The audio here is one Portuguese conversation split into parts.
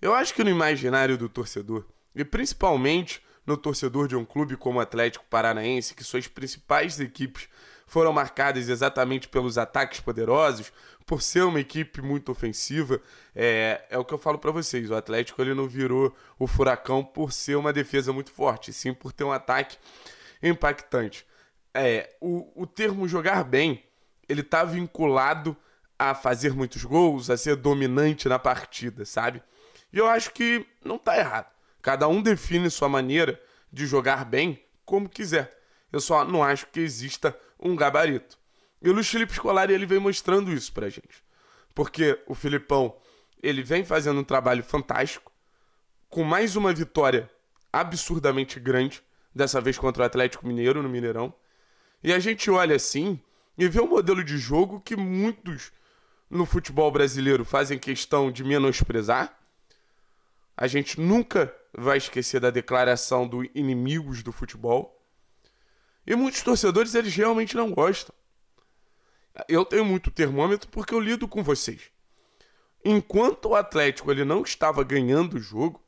Eu acho que no imaginário do torcedor, e principalmente no torcedor de um clube como o Atlético Paranaense, que suas principais equipes foram marcadas exatamente pelos ataques poderosos, por ser uma equipe muito ofensiva, é, é o que eu falo para vocês. O Atlético ele não virou o furacão por ser uma defesa muito forte, sim por ter um ataque impactante. É, o, o termo jogar bem, ele tá vinculado a fazer muitos gols, a ser dominante na partida, sabe? E eu acho que não está errado. Cada um define sua maneira de jogar bem como quiser. Eu só não acho que exista um gabarito. E o Luiz Felipe Scolari ele vem mostrando isso pra gente. Porque o Filipão, ele vem fazendo um trabalho fantástico, com mais uma vitória absurdamente grande, dessa vez contra o Atlético Mineiro no Mineirão. E a gente olha assim e vê um modelo de jogo que muitos no futebol brasileiro fazem questão de menosprezar, a gente nunca vai esquecer da declaração do inimigos do futebol. E muitos torcedores eles realmente não gostam. Eu tenho muito termômetro porque eu lido com vocês. Enquanto o Atlético ele não estava ganhando o jogo,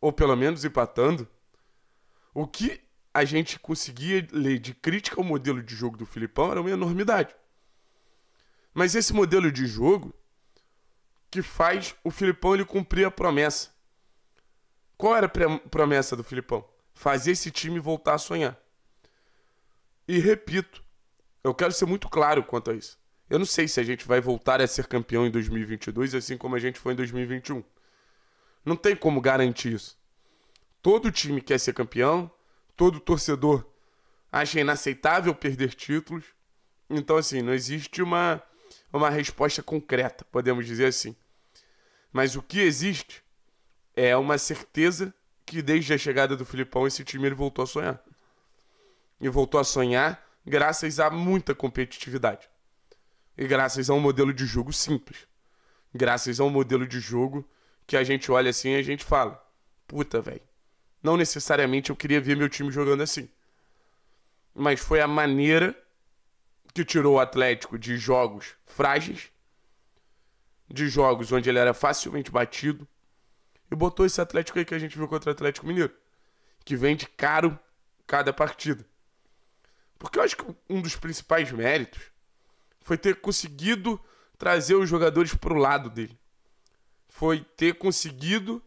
ou pelo menos empatando, o que a gente conseguia ler de crítica ao modelo de jogo do Filipão era uma enormidade. Mas esse modelo de jogo que faz o Filipão ele cumprir a promessa qual era a promessa do Filipão? Fazer esse time voltar a sonhar. E repito, eu quero ser muito claro quanto a isso. Eu não sei se a gente vai voltar a ser campeão em 2022, assim como a gente foi em 2021. Não tem como garantir isso. Todo time quer ser campeão, todo torcedor acha inaceitável perder títulos. Então, assim, não existe uma, uma resposta concreta, podemos dizer assim. Mas o que existe é uma certeza que desde a chegada do Filipão esse time ele voltou a sonhar. E voltou a sonhar graças a muita competitividade. E graças a um modelo de jogo simples. Graças a um modelo de jogo que a gente olha assim e a gente fala: puta, velho. Não necessariamente eu queria ver meu time jogando assim. Mas foi a maneira que tirou o Atlético de jogos frágeis, de jogos onde ele era facilmente batido, e botou esse Atlético aí que a gente viu contra o Atlético Mineiro, que vende caro cada partida. Porque eu acho que um dos principais méritos foi ter conseguido trazer os jogadores para o lado dele. Foi ter conseguido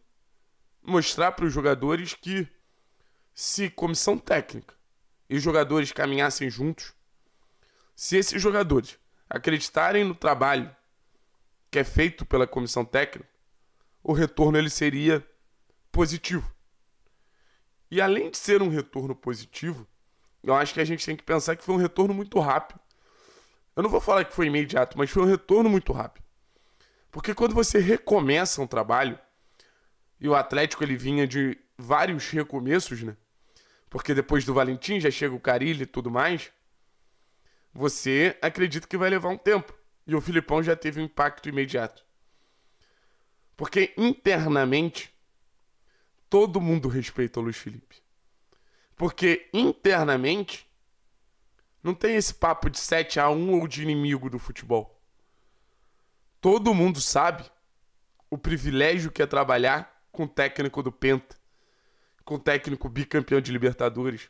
mostrar para os jogadores que se comissão técnica e jogadores caminhassem juntos, se esses jogadores acreditarem no trabalho que é feito pela comissão técnica, o retorno ele seria positivo. E além de ser um retorno positivo, eu acho que a gente tem que pensar que foi um retorno muito rápido. Eu não vou falar que foi imediato, mas foi um retorno muito rápido. Porque quando você recomeça um trabalho, e o Atlético ele vinha de vários recomeços, né? Porque depois do Valentim já chega o Carilho e tudo mais. Você acredita que vai levar um tempo. E o Filipão já teve um impacto imediato. Porque internamente todo mundo respeita o Luiz Felipe. Porque internamente não tem esse papo de 7 a 1 ou de inimigo do futebol. Todo mundo sabe o privilégio que é trabalhar com o técnico do Penta, com o técnico bicampeão de Libertadores,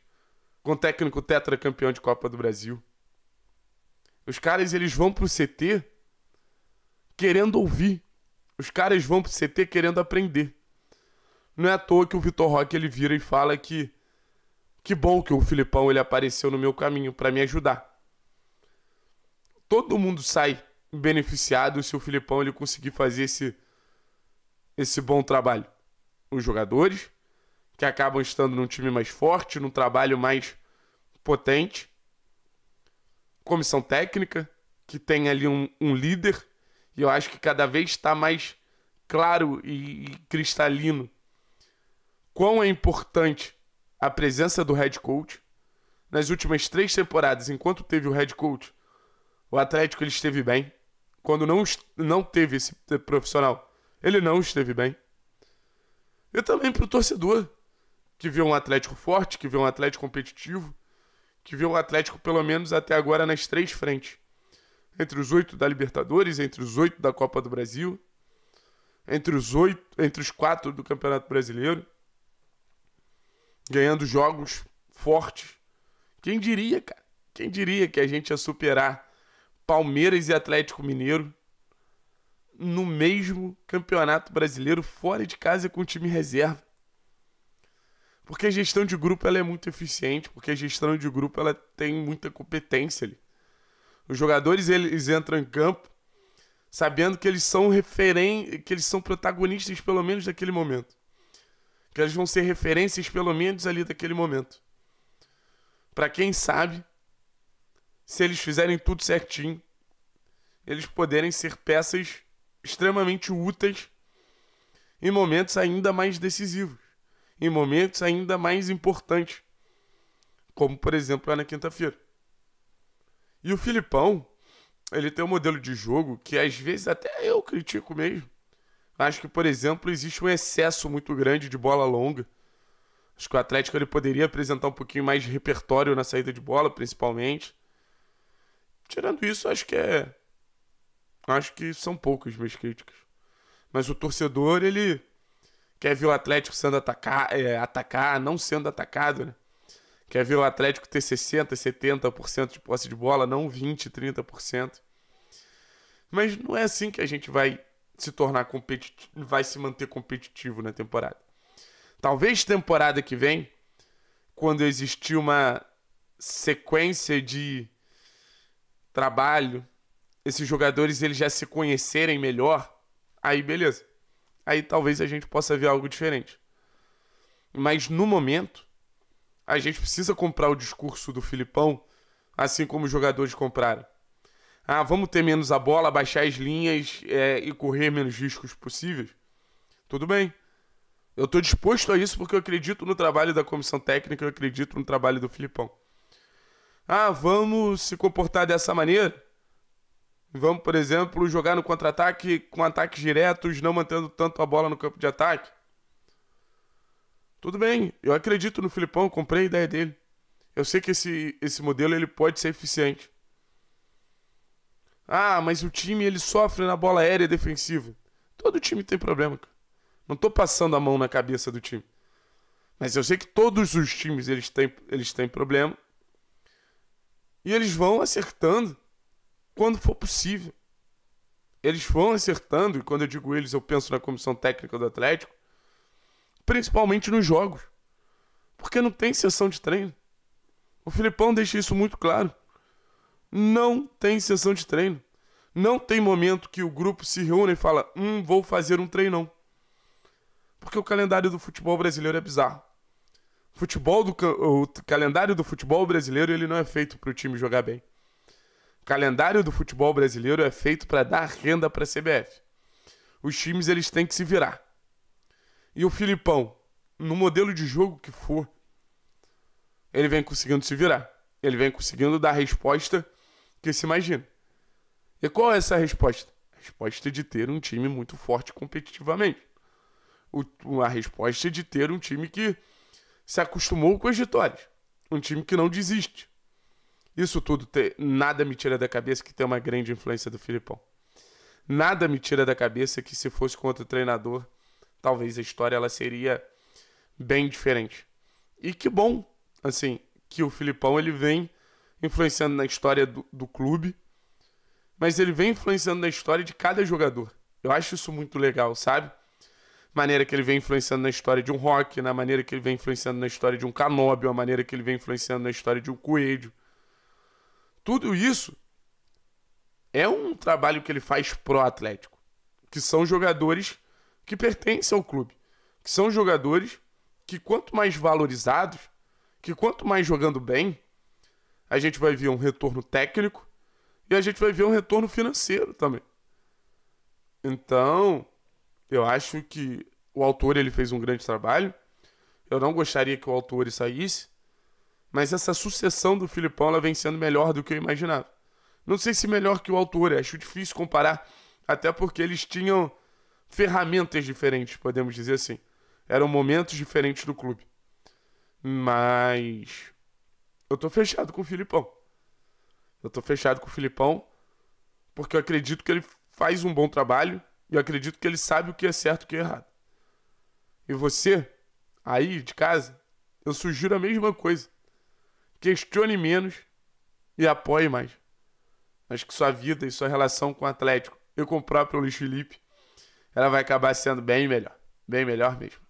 com o técnico tetracampeão de Copa do Brasil. Os caras eles vão pro CT querendo ouvir os caras vão pro CT querendo aprender. Não é à toa que o Vitor Roque ele vira e fala que que bom que o Filipão ele apareceu no meu caminho para me ajudar. Todo mundo sai beneficiado se o Filipão ele conseguir fazer esse esse bom trabalho. Os jogadores que acabam estando num time mais forte, num trabalho mais potente. Comissão técnica que tem ali um, um líder e eu acho que cada vez está mais claro e, cristalino quão é importante a presença do head coach. Nas últimas três temporadas, enquanto teve o head coach, o Atlético ele esteve bem. Quando não, não teve esse profissional, ele não esteve bem. E também para o torcedor, que vê um Atlético forte, que vê um Atlético competitivo, que vê um Atlético, pelo menos até agora, nas três frentes entre os oito da Libertadores, entre os oito da Copa do Brasil, entre os oito, entre os quatro do Campeonato Brasileiro, ganhando jogos fortes. Quem diria, cara? Quem diria que a gente ia superar Palmeiras e Atlético Mineiro no mesmo Campeonato Brasileiro fora de casa com o time reserva? Porque a gestão de grupo ela é muito eficiente, porque a gestão de grupo ela tem muita competência ali. Os jogadores eles entram em campo sabendo que eles são referen que eles são protagonistas pelo menos daquele momento. Que eles vão ser referências pelo menos ali daquele momento. Para quem sabe, se eles fizerem tudo certinho, eles poderem ser peças extremamente úteis em momentos ainda mais decisivos, em momentos ainda mais importantes, como por exemplo é na quinta-feira. E o Filipão, ele tem um modelo de jogo que às vezes até eu critico mesmo. Acho que, por exemplo, existe um excesso muito grande de bola longa. Acho que o Atlético ele poderia apresentar um pouquinho mais de repertório na saída de bola, principalmente. Tirando isso, acho que é. Acho que são poucas minhas críticas. Mas o torcedor, ele quer ver o Atlético sendo atacar, é, atacar não sendo atacado, né? Quer ver o Atlético ter 60%, 70% de posse de bola, não 20%, 30%. Mas não é assim que a gente vai se tornar competitivo, vai se manter competitivo na temporada. Talvez temporada que vem, quando existir uma sequência de trabalho, esses jogadores eles já se conhecerem melhor, aí beleza. Aí talvez a gente possa ver algo diferente. Mas no momento, a gente precisa comprar o discurso do Filipão, assim como os jogadores compraram. Ah, vamos ter menos a bola, baixar as linhas é, e correr menos riscos possíveis? Tudo bem. Eu estou disposto a isso porque eu acredito no trabalho da comissão técnica, eu acredito no trabalho do Filipão. Ah, vamos se comportar dessa maneira? Vamos, por exemplo, jogar no contra-ataque com ataques diretos, não mantendo tanto a bola no campo de ataque? Tudo bem, eu acredito no Filipão, eu comprei a ideia dele. Eu sei que esse, esse modelo ele pode ser eficiente. Ah, mas o time ele sofre na bola aérea defensiva. Todo time tem problema, cara. Não tô passando a mão na cabeça do time. Mas eu sei que todos os times eles têm, eles têm problema. E eles vão acertando quando for possível. Eles vão acertando, e quando eu digo eles, eu penso na comissão técnica do Atlético principalmente nos jogos. Porque não tem sessão de treino. O Filipão deixa isso muito claro. Não tem sessão de treino. Não tem momento que o grupo se reúne e fala: "Hum, vou fazer um treinão". Porque o calendário do futebol brasileiro é bizarro. O futebol do o calendário do futebol brasileiro, ele não é feito para o time jogar bem. O calendário do futebol brasileiro é feito para dar renda para a CBF. Os times eles têm que se virar. E o Filipão, no modelo de jogo que for, ele vem conseguindo se virar. Ele vem conseguindo dar a resposta que se imagina. E qual é essa resposta? A resposta é de ter um time muito forte competitivamente. O, a resposta é de ter um time que se acostumou com as vitórias. Um time que não desiste. Isso tudo te, nada me tira da cabeça que tem uma grande influência do Filipão. Nada me tira da cabeça que se fosse contra o treinador, talvez a história ela seria bem diferente. E que bom, assim, que o Filipão ele vem influenciando na história do, do clube, mas ele vem influenciando na história de cada jogador. Eu acho isso muito legal, sabe? Maneira que ele vem influenciando na história de um Rock, na maneira que ele vem influenciando na história de um Canóbio, a maneira que ele vem influenciando na história de um Coelho. Tudo isso é um trabalho que ele faz pro Atlético, que são jogadores que pertence ao clube, que são jogadores que quanto mais valorizados, que quanto mais jogando bem, a gente vai ver um retorno técnico e a gente vai ver um retorno financeiro também. Então, eu acho que o autor ele fez um grande trabalho. Eu não gostaria que o autor saísse, mas essa sucessão do Filipão ela vem sendo melhor do que eu imaginava. Não sei se melhor que o autor, acho difícil comparar, até porque eles tinham ferramentas diferentes, podemos dizer assim. Eram momentos diferentes do clube. Mas eu tô fechado com o Filipão. Eu tô fechado com o Filipão porque eu acredito que ele faz um bom trabalho e eu acredito que ele sabe o que é certo e o que é errado. E você, aí de casa, eu sugiro a mesma coisa. Questione menos e apoie mais. Acho que sua vida e sua relação com o Atlético e com o próprio Luiz Felipe ela vai acabar sendo bem melhor. Bem melhor mesmo.